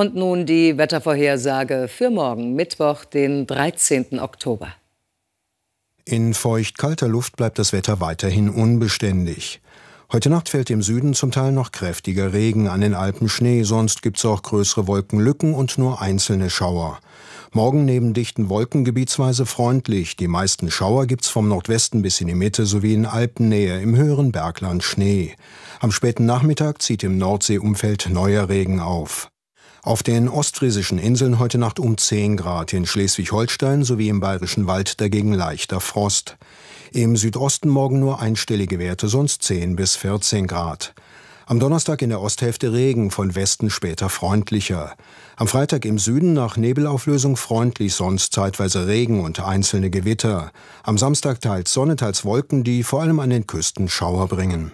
Und nun die Wettervorhersage für morgen, Mittwoch, den 13. Oktober. In feucht-kalter Luft bleibt das Wetter weiterhin unbeständig. Heute Nacht fällt im Süden zum Teil noch kräftiger Regen, an den Alpen Schnee, sonst gibt es auch größere Wolkenlücken und nur einzelne Schauer. Morgen neben dichten Wolken gebietsweise freundlich, die meisten Schauer gibt es vom Nordwesten bis in die Mitte sowie in Alpennähe, im höheren Bergland Schnee. Am späten Nachmittag zieht im Nordseeumfeld neuer Regen auf. Auf den ostfriesischen Inseln heute Nacht um 10 Grad, in Schleswig-Holstein sowie im Bayerischen Wald dagegen leichter Frost. Im Südosten morgen nur einstellige Werte, sonst 10 bis 14 Grad. Am Donnerstag in der Osthälfte Regen, von Westen später freundlicher. Am Freitag im Süden nach Nebelauflösung freundlich, sonst zeitweise Regen und einzelne Gewitter. Am Samstag teils Sonne, teils Wolken, die vor allem an den Küsten Schauer bringen.